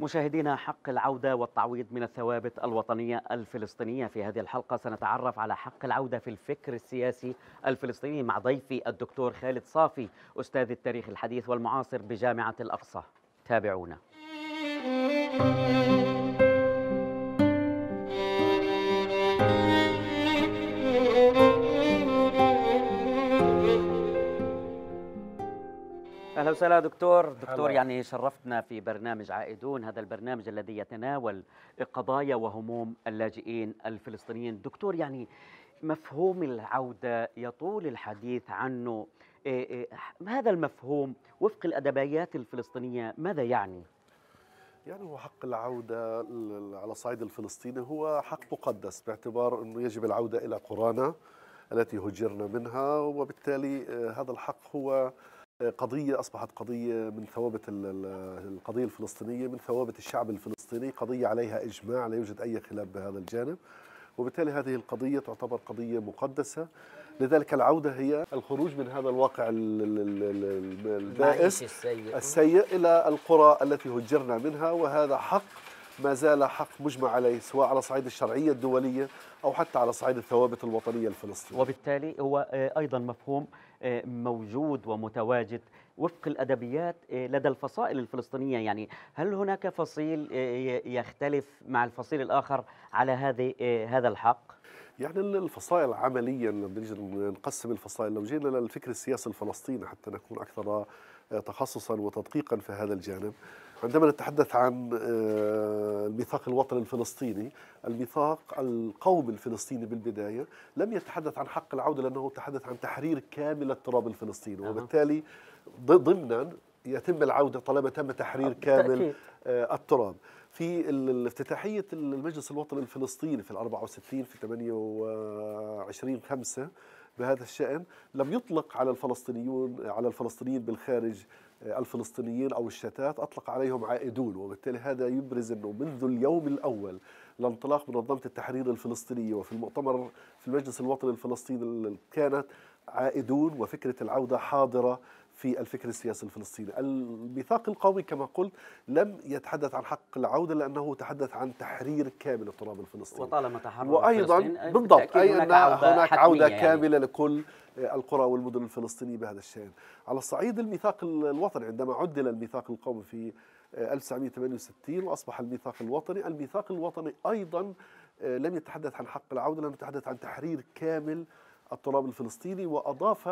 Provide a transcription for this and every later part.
مشاهدينا حق العودة والتعويض من الثوابت الوطنية الفلسطينية في هذه الحلقة سنتعرف على حق العودة في الفكر السياسي الفلسطيني مع ضيفي الدكتور خالد صافي أستاذ التاريخ الحديث والمعاصر بجامعة الأقصى تابعونا اهلا وسهلا دكتور دكتور يعني شرفتنا في برنامج عائدون هذا البرنامج الذي يتناول قضايا وهموم اللاجئين الفلسطينيين دكتور يعني مفهوم العودة يطول الحديث عنه إيه، إيه، هذا المفهوم وفق الأدبيات الفلسطينية ماذا يعني؟ يعني هو حق العودة على الصعيد الفلسطيني هو حق مقدس باعتبار أنه يجب العودة إلى قرانا التي هجرنا منها وبالتالي آه، هذا الحق هو قضية أصبحت قضية من ثوابت القضية الفلسطينية من ثوابت الشعب الفلسطيني قضية عليها إجماع لا يوجد أي خلاف بهذا الجانب وبالتالي هذه القضية تعتبر قضية مقدسة لذلك العودة هي الخروج من هذا الواقع البائس السيء, السيء إلى القرى التي هجرنا منها وهذا حق ما زال حق مجمع عليه سواء على صعيد الشرعية الدولية أو حتى على صعيد الثوابت الوطنية الفلسطينية وبالتالي هو آه، أيضا مفهوم آه، موجود ومتواجد وفق الأدبيات آه، لدى الفصائل الفلسطينية يعني هل هناك فصيل يختلف مع الفصيل الآخر على هذه هذا الحق؟ يعني الفصائل عمليا لما نقسم الفصائل لو جينا للفكر السياسي الفلسطيني حتى نكون اكثر تخصصا وتدقيقا في هذا الجانب عندما نتحدث عن آه، الميثاق الوطني الفلسطيني الميثاق القومي الفلسطيني بالبداية لم يتحدث عن حق العودة لأنه تحدث عن تحرير كامل التراب الفلسطيني وبالتالي ضمنا يتم العودة طالما تم تحرير أه، كامل آه، التراب في الافتتاحية المجلس الوطني الفلسطيني في 64 في 28 5 بهذا الشأن لم يطلق على الفلسطينيون على الفلسطينيين بالخارج الفلسطينيين أو الشتات أطلق عليهم عائدون وبالتالي هذا يبرز أنه منذ اليوم الأول لانطلاق منظمة التحرير الفلسطينية وفي المؤتمر في المجلس الوطني الفلسطيني كانت عائدون وفكرة العودة حاضرة في الفكر السياسي الفلسطيني الميثاق القومي كما قلت لم يتحدث عن حق العودة لأنه تحدث عن تحرير كامل التراب الفلسطيني وطالما تحرر وأيضا بالضبط أي هناك عودة, هناك عودة يعني. كاملة لكل القرى والمدن الفلسطينية بهذا الشأن على الصعيد الميثاق الوطني عندما عدل الميثاق القومي في 1968 آه، وأصبح الميثاق الوطني الميثاق الوطني أيضا آه، لم يتحدث عن حق العودة لم يتحدث عن تحرير كامل التراب الفلسطيني وأضاف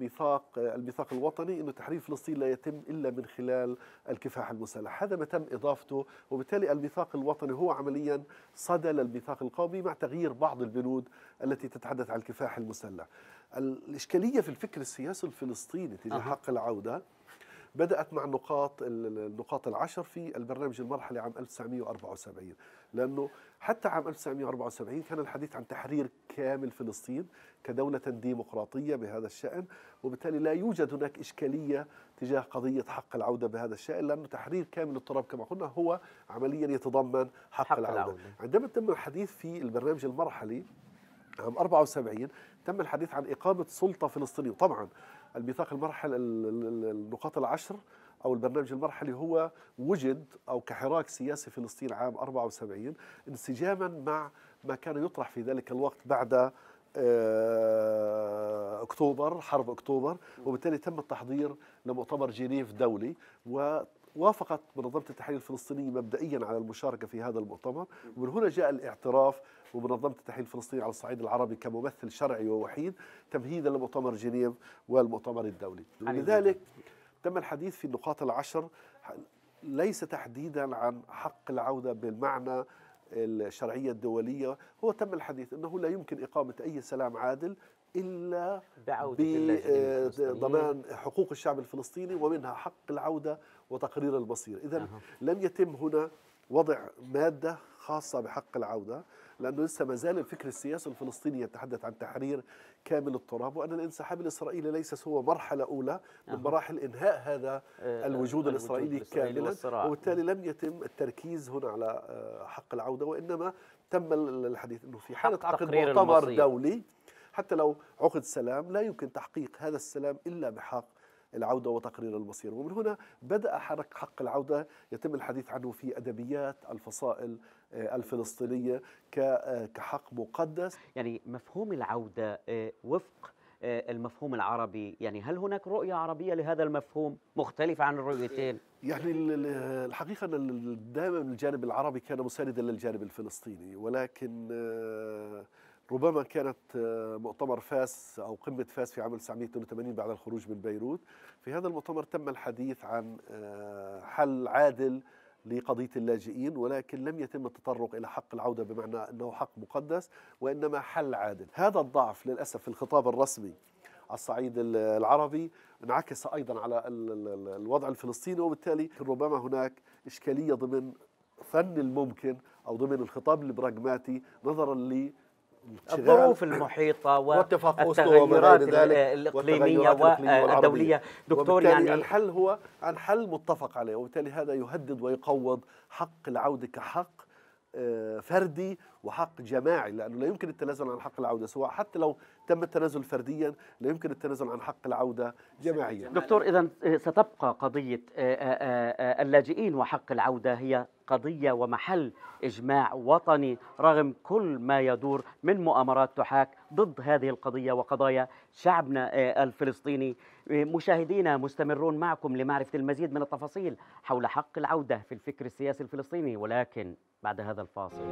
ميثاق الميثاق الوطني انه تحرير فلسطين لا يتم الا من خلال الكفاح المسلح، هذا ما تم اضافته وبالتالي الميثاق الوطني هو عمليا صدى للميثاق القومي مع تغيير بعض البنود التي تتحدث عن الكفاح المسلح. الاشكاليه في الفكر السياسي الفلسطيني تجاه حق العوده بدأت مع النقاط النقاط العشر في البرنامج المرحلي عام 1974 لأنه حتى عام 1974 كان الحديث عن تحرير كامل فلسطين كدولة ديمقراطية بهذا الشأن وبالتالي لا يوجد هناك إشكالية تجاه قضية حق العودة بهذا الشأن لأنه تحرير كامل التراب كما قلنا هو عمليا يتضمن حق, حق العودة. العودة عندما تم الحديث في البرنامج المرحلي عام 74 تم الحديث عن إقامة سلطة فلسطينية طبعا البطاقه المرحلة النقاط العشر او البرنامج المرحلي هو وجد او كحراك سياسي فلسطين عام 74 انسجاما مع ما كان يطرح في ذلك الوقت بعد آه، اكتوبر حرب اكتوبر وبالتالي تم التحضير لمؤتمر جنيف دولي وافقت منظمة التحرير الفلسطينية مبدئيا على المشاركة في هذا المؤتمر ومن هنا جاء الاعتراف ومنظمة التحرير الفلسطينية على الصعيد العربي كممثل شرعي ووحيد تمهيدا لمؤتمر جنيف والمؤتمر الدولي لذلك تم الحديث في النقاط العشر ليس تحديدا عن حق العودة بالمعنى الشرعية الدولية هو تم الحديث أنه لا يمكن إقامة أي سلام عادل إلا بضمان آه، حقوق الشعب الفلسطيني ومنها حق العودة وتقرير البصير إذا لم يتم هنا وضع مادة خاصة بحق العودة لأنه لسه ما زال الفكر السياسي الفلسطيني يتحدث عن تحرير كامل التراب وأن الانسحاب الإسرائيلي ليس سوى مرحلة أولى من مراحل إنهاء هذا آه، آه، الوجود الإسرائيلي كاملا وبالتالي لم يتم التركيز هنا على آه، حق العودة وإنما تم الحديث أنه في حالة عقد مؤتمر دولي حتى لو عقد سلام لا يمكن تحقيق هذا السلام إلا بحق العودة وتقرير المصير ومن هنا بدأ حرك حق العودة يتم الحديث عنه في أدبيات الفصائل آه، الفلسطينية آه، كحق مقدس يعني مفهوم العودة آه، وفق المفهوم العربي يعني هل هناك رؤية عربية لهذا المفهوم مختلفة عن الرؤيتين؟ يعني الحقيقة أن دائما الجانب العربي كان مساندا للجانب الفلسطيني ولكن ربما كانت آه، مؤتمر فاس أو قمة فاس في عام 1982 بعد الخروج من بيروت في هذا المؤتمر تم الحديث عن آه، حل عادل لقضية اللاجئين ولكن لم يتم التطرق إلى حق العودة بمعنى أنه حق مقدس وإنما حل عادل هذا الضعف للأسف في الخطاب الرسمي على الصعيد العربي انعكس أيضا على الوضع الفلسطيني وبالتالي ربما هناك إشكالية ضمن فن الممكن أو ضمن الخطاب البراغماتي نظرا ل الظروف المحيطة والتغيرات الإقليمية والدولية دكتور يعني الحل هو عن حل متفق عليه وبالتالي هذا يهدد ويقوض حق العودة كحق آه، فردي وحق جماعي لأنه لا يمكن التنازل عن حق العودة سواء حتى لو تم التنازل فرديا لا يمكن التنازل عن حق العودة جماعيا دكتور إذا آه، ستبقى قضية آه، آه، اللاجئين وحق العودة هي قضية ومحل إجماع وطني رغم كل ما يدور من مؤامرات تحاك ضد هذه القضية وقضايا شعبنا الفلسطيني مشاهدينا مستمرون معكم لمعرفة المزيد من التفاصيل حول حق العودة في الفكر السياسي الفلسطيني ولكن بعد هذا الفاصل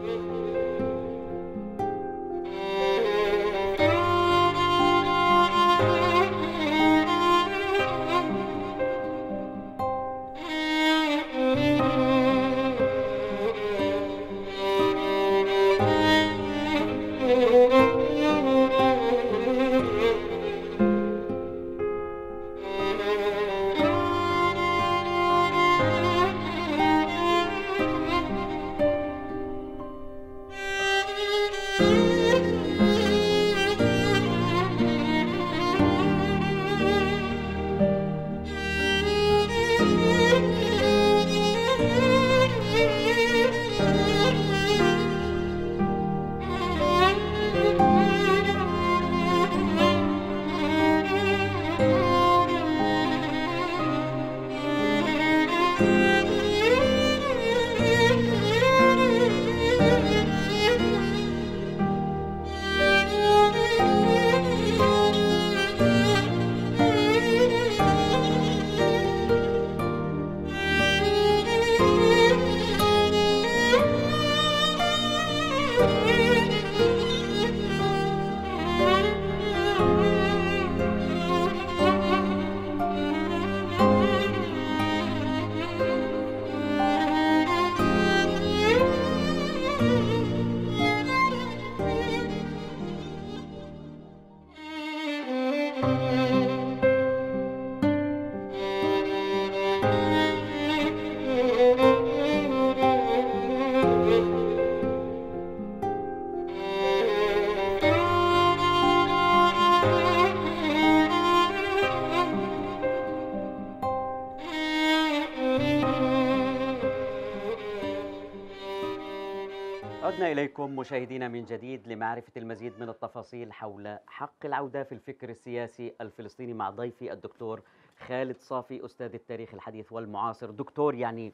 عدنا إليكم مشاهدينا من جديد لمعرفة المزيد من التفاصيل حول حق العودة في الفكر السياسي الفلسطيني مع ضيفي الدكتور خالد صافي أستاذ التاريخ الحديث والمعاصر دكتور يعني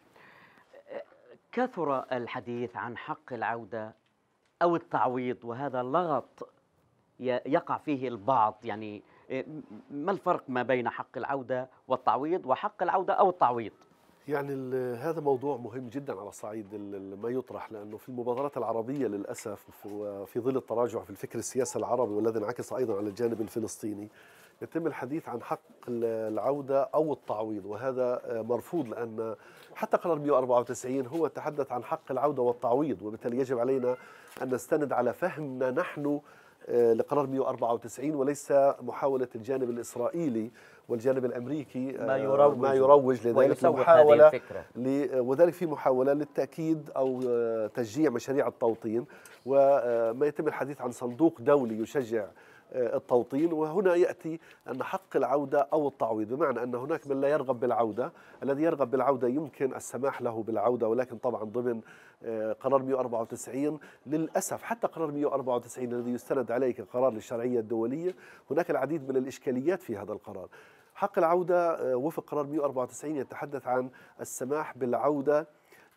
كثر الحديث عن حق العودة أو التعويض وهذا لغط يقع فيه البعض يعني ما الفرق ما بين حق العودة والتعويض وحق العودة أو التعويض يعني هذا موضوع مهم جدا على صعيد ما يطرح لانه في المبادرات العربيه للاسف وفي ظل التراجع في الفكر السياسي العربي والذي انعكس ايضا على الجانب الفلسطيني يتم الحديث عن حق العوده او التعويض وهذا مرفوض لان حتى قرار 194 هو تحدث عن حق العوده والتعويض وبالتالي يجب علينا ان نستند على فهمنا نحن آه، لقرار 194 وليس محاولة الجانب الإسرائيلي والجانب الأمريكي ما آه، يروج, ما يروج لذلك محاولة آه، وذلك في محاولة للتأكيد أو تشجيع مشاريع التوطين وما يتم الحديث عن صندوق دولي يشجع التوطين وهنا يأتي أن حق العودة أو التعويض بمعنى أن هناك من لا يرغب بالعودة الذي يرغب بالعودة يمكن السماح له بالعودة ولكن طبعا ضمن قرار 194 للأسف حتى قرار 194 الذي يستند عليه كقرار للشرعية الدولية هناك العديد من الإشكاليات في هذا القرار حق العودة آه، وفق قرار 194 يتحدث عن السماح بالعودة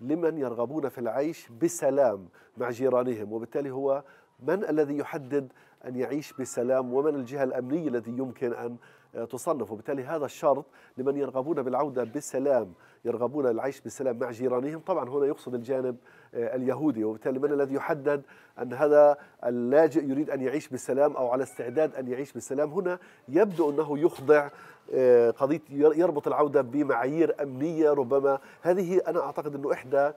لمن يرغبون في العيش بسلام مع جيرانهم وبالتالي هو من الذي يحدد أن يعيش بسلام ومن الجهة الأمنية الذي يمكن أن تصنف وبالتالي هذا الشرط لمن يرغبون بالعودة بسلام يرغبون العيش بسلام مع جيرانهم طبعا هنا يقصد الجانب آه، اليهودي وبالتالي من الذي يحدد أن هذا اللاجئ يريد أن يعيش بسلام أو على استعداد أن يعيش بسلام هنا يبدو أنه يخضع آه، قضية يربط العودة بمعايير أمنية ربما هذه أنا أعتقد أنه إحدى آه،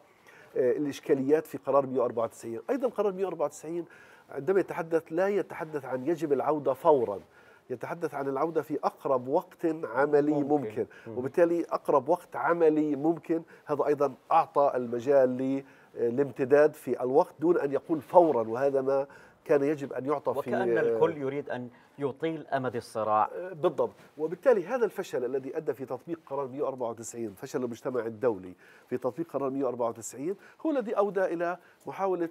الإشكاليات في قرار 194 أيضا قرار 194 عندما يتحدث لا يتحدث عن يجب العودة فورا يتحدث عن العودة في أقرب وقت عملي ممكن, ممكن. وبالتالي أقرب وقت عملي ممكن هذا أيضا أعطى المجال للامتداد في الوقت دون أن يقول فورا وهذا ما كان يجب أن يعطى وكأن في وكأن الكل يريد أن يطيل أمد الصراع آه، بالضبط وبالتالي هذا الفشل الذي أدى في تطبيق قرار 194 فشل المجتمع الدولي في تطبيق قرار 194 هو الذي أودى إلى محاولة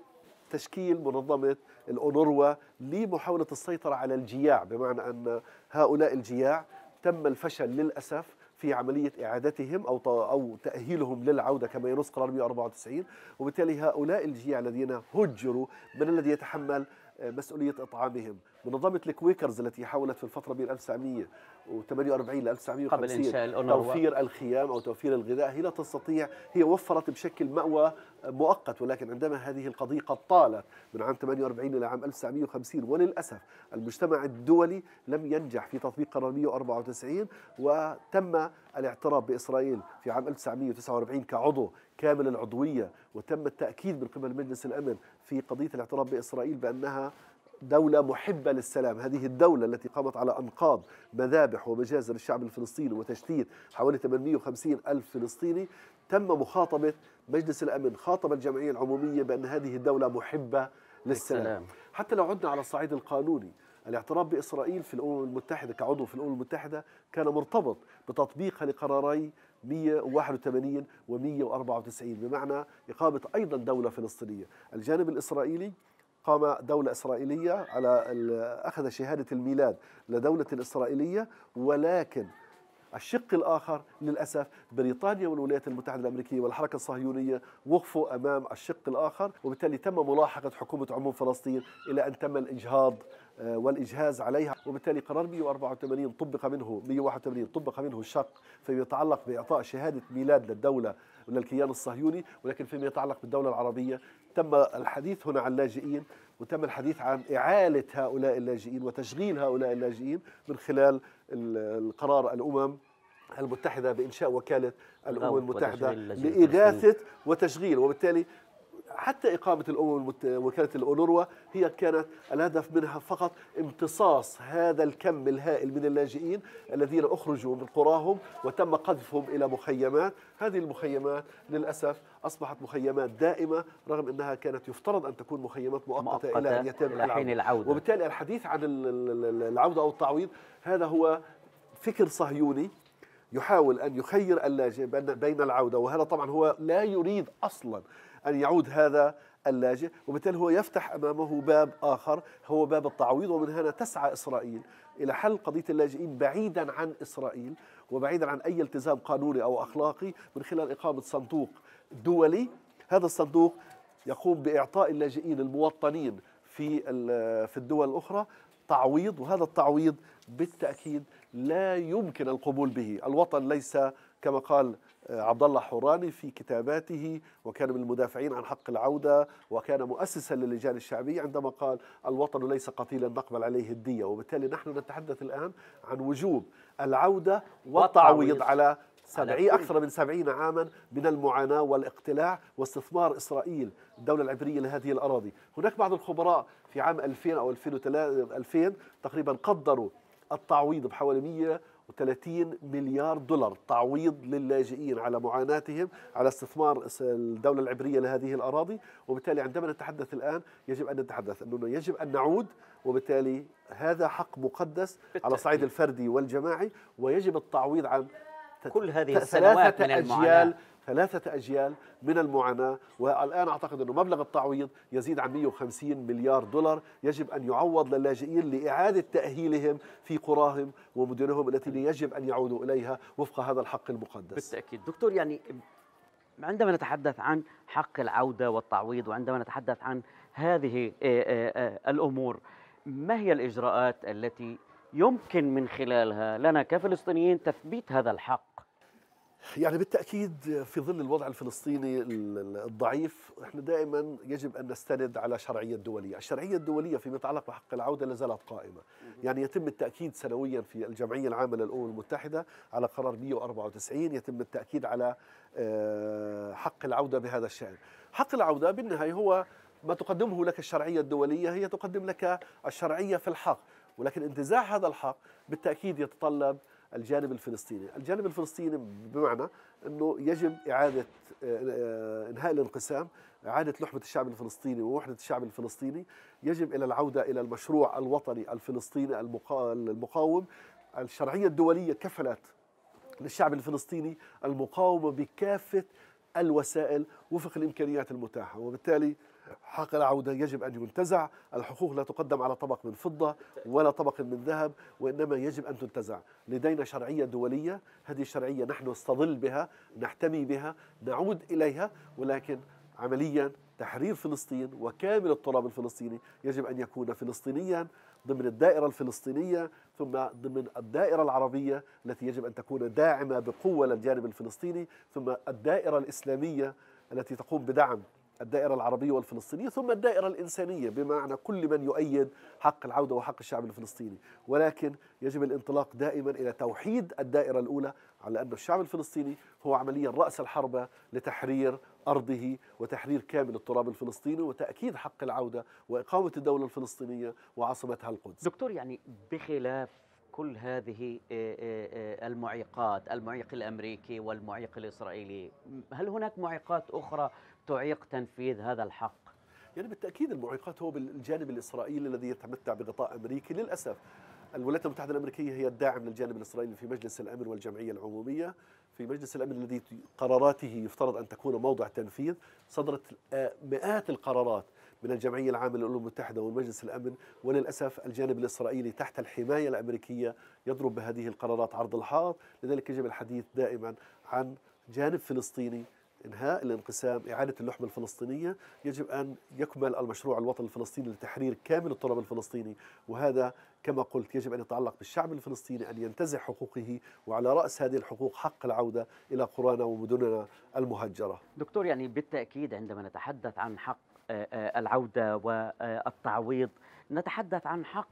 تشكيل منظمة الأونروا لمحاولة السيطرة على الجياع بمعنى أن هؤلاء الجياع تم الفشل للأسف في عملية إعادتهم أو أو تأهيلهم للعودة كما ينص قرار 194 وبالتالي هؤلاء الجياع الذين هجروا من الذي يتحمل آه، مسؤولية إطعامهم منظمة الكويكرز التي حاولت في الفترة بين 1900 و48 ل 1950 توفير الخيام او توفير الغذاء هي لا تستطيع هي وفرت بشكل مأوى مؤقت ولكن عندما هذه القضيه قد طالت من عام 48 الى عام 1950 وللاسف المجتمع الدولي لم ينجح في تطبيق قرار 194 وتم الاعتراف باسرائيل في عام 1949 كعضو كامل العضويه وتم التاكيد من قبل مجلس الامن في قضيه الاعتراف باسرائيل بانها دولة محبة للسلام هذه الدولة التي قامت على أنقاض مذابح ومجازر الشعب الفلسطيني وتشتيت حوالي 850 ألف فلسطيني تم مخاطبة مجلس الأمن خاطب الجمعية العمومية بأن هذه الدولة محبة للسلام حتى لو عدنا على الصعيد القانوني الاعتراف بإسرائيل في الأمم المتحدة كعضو في الأمم المتحدة كان مرتبط بتطبيقها لقراري 181 و 194 بمعنى إقامة أيضا دولة فلسطينية الجانب الإسرائيلي قام دولة إسرائيلية على أخذ شهادة الميلاد لدولة إسرائيلية ولكن الشق الآخر للأسف بريطانيا والولايات المتحدة الأمريكية والحركة الصهيونية وقفوا أمام الشق الآخر وبالتالي تم ملاحقة حكومة عموم فلسطين إلى أن تم الإجهاض آه، والإجهاز عليها وبالتالي قرار 184 طبق منه 181 طبق منه الشق فيما يتعلق بإعطاء شهادة ميلاد للدولة للكيان الصهيوني ولكن فيما يتعلق بالدولة العربية تم الحديث هنا عن لاجئين وتم الحديث عن إعالة هؤلاء اللاجئين وتشغيل هؤلاء اللاجئين من خلال القرار الأمم المتحدة بإنشاء وكالة الأمم المتحدة لإغاثة وتشغيل وبالتالي حتى إقامة الأمم المت... وكالة الأونروا هي كانت الهدف منها فقط امتصاص هذا الكم الهائل من اللاجئين الذين أخرجوا من قراهم وتم قذفهم إلى مخيمات هذه المخيمات للأسف أصبحت مخيمات دائمة رغم أنها كانت يفترض أن تكون مخيمات مؤقتة, مؤقتة إلى أن يتم إلى حين العودة وبالتالي الحديث عن العودة أو التعويض هذا هو فكر صهيوني يحاول أن يخير اللاجئ بين العودة وهذا طبعا هو لا يريد أصلا أن يعود هذا اللاجئ وبالتالي هو يفتح أمامه باب آخر هو باب التعويض ومن هنا تسعى إسرائيل إلى حل قضية اللاجئين بعيدا عن إسرائيل وبعيدا عن أي التزام قانوني أو أخلاقي من خلال إقامة صندوق دولي هذا الصندوق يقوم بإعطاء اللاجئين الموطنين في في الدول الأخرى تعويض وهذا التعويض بالتأكيد لا يمكن القبول به الوطن ليس كما قال آه، عبد الله حوراني في كتاباته وكان من المدافعين عن حق العودة وكان مؤسسا للجان الشعبية عندما قال الوطن ليس قتيلا نقبل عليه الدية وبالتالي نحن نتحدث الآن عن وجوب العودة والتعويض على سبعي أكثر من سبعين عاما من المعاناة والاقتلاع واستثمار إسرائيل الدولة العبرية لهذه الأراضي هناك بعض الخبراء في عام 2000 أو 2000 تقريبا قدروا التعويض بحوالي 100 30 مليار دولار تعويض للاجئين على معاناتهم على استثمار الدولة العبرية لهذه الأراضي وبالتالي عندما نتحدث الآن يجب أن نتحدث أنه يجب أن نعود وبالتالي هذا حق مقدس على الصعيد الفردي والجماعي ويجب التعويض عن كل هذه السنوات من المعاناة ثلاثة أجيال من المعاناة والآن أعتقد أنه مبلغ التعويض يزيد عن 150 مليار دولار يجب أن يعوض للاجئين لإعادة تأهيلهم في قراهم ومدنهم التي يجب أن يعودوا إليها وفق هذا الحق المقدس بالتأكيد دكتور يعني عندما نتحدث عن حق العودة والتعويض وعندما نتحدث عن هذه آه، آه، آه، الأمور ما هي الإجراءات التي يمكن من خلالها لنا كفلسطينيين تثبيت هذا الحق يعني بالتاكيد في ظل الوضع الفلسطيني الضعيف احنا دائما يجب ان نستند على شرعيه الدوليه، الشرعيه الدوليه فيما يتعلق بحق العوده لا زالت قائمه، يعني يتم التاكيد سنويا في الجمعيه العامه للامم المتحده على قرار 194 يتم التاكيد على آه، حق العوده بهذا الشان. حق العوده بالنهايه هو ما تقدمه لك الشرعيه الدوليه هي تقدم لك الشرعيه في الحق، ولكن انتزاع هذا الحق بالتاكيد يتطلب الجانب الفلسطيني الجانب الفلسطيني بمعنى أنه يجب إعادة آه، إنهاء الانقسام إعادة لحمة الشعب الفلسطيني ووحدة الشعب الفلسطيني يجب إلى العودة إلى المشروع الوطني الفلسطيني المقاوم الشرعية الدولية كفلت للشعب الفلسطيني المقاومة بكافة الوسائل وفق الإمكانيات المتاحة وبالتالي حق العودة يجب أن ينتزع الحقوق لا تقدم على طبق من فضة ولا طبق من ذهب وإنما يجب أن تنتزع لدينا شرعية دولية هذه الشرعية نحن نستظل بها نحتمي بها نعود إليها ولكن عمليا تحرير فلسطين وكامل التراب الفلسطيني يجب أن يكون فلسطينيا ضمن الدائرة الفلسطينية ثم ضمن الدائرة العربية التي يجب أن تكون داعمة بقوة للجانب الفلسطيني ثم الدائرة الإسلامية التي تقوم بدعم الدائرة العربية والفلسطينية ثم الدائرة الإنسانية بمعنى كل من يؤيد حق العودة وحق الشعب الفلسطيني ولكن يجب الانطلاق دائما إلى توحيد الدائرة الأولى على أن الشعب الفلسطيني هو عمليا رأس الحربة لتحرير أرضه وتحرير كامل التراب الفلسطيني وتأكيد حق العودة وإقامة الدولة الفلسطينية وعاصمتها القدس دكتور يعني بخلاف كل هذه آه، آه، آه، المعيقات المعيق الأمريكي والمعيق الإسرائيلي هل هناك معيقات أخرى تعيق تنفيذ هذا الحق؟ يعني بالتأكيد المعيقات هو بالجانب الإسرائيلي الذي يتمتع بغطاء أمريكي للأسف الولايات المتحدة الأمريكية هي الداعم للجانب الإسرائيلي في مجلس الأمن والجمعية العمومية في مجلس الأمن الذي قراراته يفترض أن تكون موضع تنفيذ صدرت مئات القرارات من الجمعية العامة للأمم المتحدة ومجلس الأمن وللأسف الجانب الإسرائيلي تحت الحماية الأمريكية يضرب بهذه القرارات عرض الحائط لذلك يجب الحديث دائما عن جانب فلسطيني انهاء الانقسام اعاده اللحمه الفلسطينيه يجب ان يكمل المشروع الوطني الفلسطيني لتحرير كامل الطلب الفلسطيني وهذا كما قلت يجب ان يتعلق بالشعب الفلسطيني ان ينتزع حقوقه وعلى راس هذه الحقوق حق العوده الى قرانا ومدننا المهجره. دكتور يعني بالتاكيد عندما نتحدث عن حق العودة والتعويض نتحدث عن حق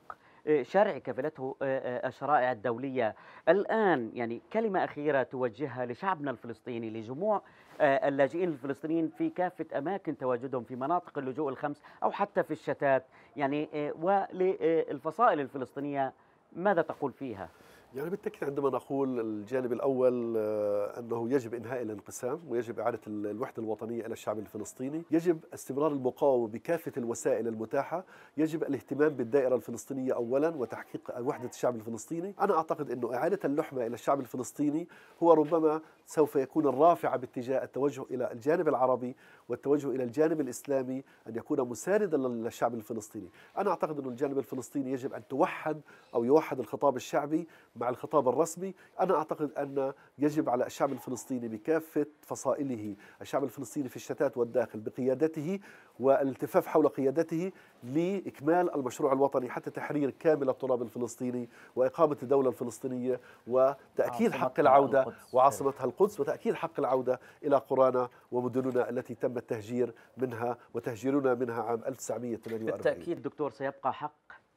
شرعي كفلته الشرائع الدولية الآن يعني كلمة أخيرة توجهها لشعبنا الفلسطيني لجموع اللاجئين الفلسطينيين في كافة أماكن تواجدهم في مناطق اللجوء الخمس أو حتى في الشتات يعني وللفصائل الفلسطينية ماذا تقول فيها؟ يعني بالتأكيد عندما نقول الجانب الأول آه، أنه يجب إنهاء الانقسام ويجب إعادة الوحدة الوطنية إلى الشعب الفلسطيني يجب استمرار المقاومة بكافة الوسائل المتاحة يجب الاهتمام بالدائرة الفلسطينية أولا وتحقيق وحدة الشعب الفلسطيني أنا أعتقد أنه إعادة اللحمة إلى الشعب الفلسطيني هو ربما سوف يكون الرافعة باتجاه التوجه إلى الجانب العربي والتوجه إلى الجانب الإسلامي أن يكون مساندا للشعب الفلسطيني أنا أعتقد أن الجانب الفلسطيني يجب أن توحد أو يوحد الخطاب الشعبي مع الخطاب الرسمي أنا أعتقد أن يجب على الشعب الفلسطيني بكافة فصائله الشعب الفلسطيني في الشتات والداخل بقيادته والالتفاف حول قيادته لإكمال المشروع الوطني حتى تحرير كامل التراب الفلسطيني وإقامة الدولة الفلسطينية وتأكيد حق العودة القدس. وعاصمتها القدس وتأكيد حق العودة إلى قرانا ومدننا التي تم التهجير منها وتهجيرنا منها عام 1948 بالتأكيد دكتور سيبقى حق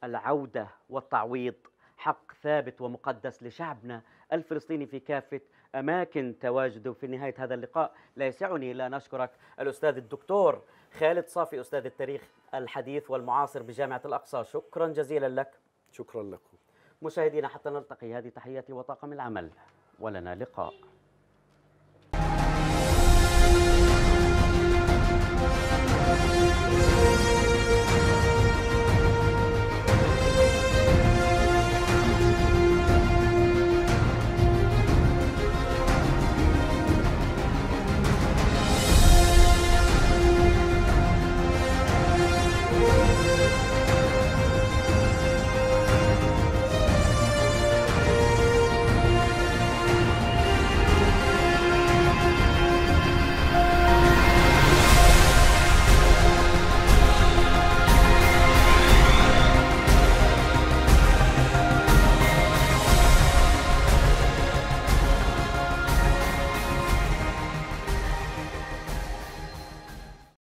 العودة والتعويض حق ثابت ومقدس لشعبنا الفلسطيني في كافة أماكن تواجده في نهاية هذا اللقاء لا يسعني إلا أن أشكرك الأستاذ الدكتور خالد صافي أستاذ التاريخ الحديث والمعاصر بجامعة الأقصى شكرا جزيلا لك شكرا لكم مشاهدينا حتى نلتقي هذه تحياتي وطاقم العمل ولنا لقاء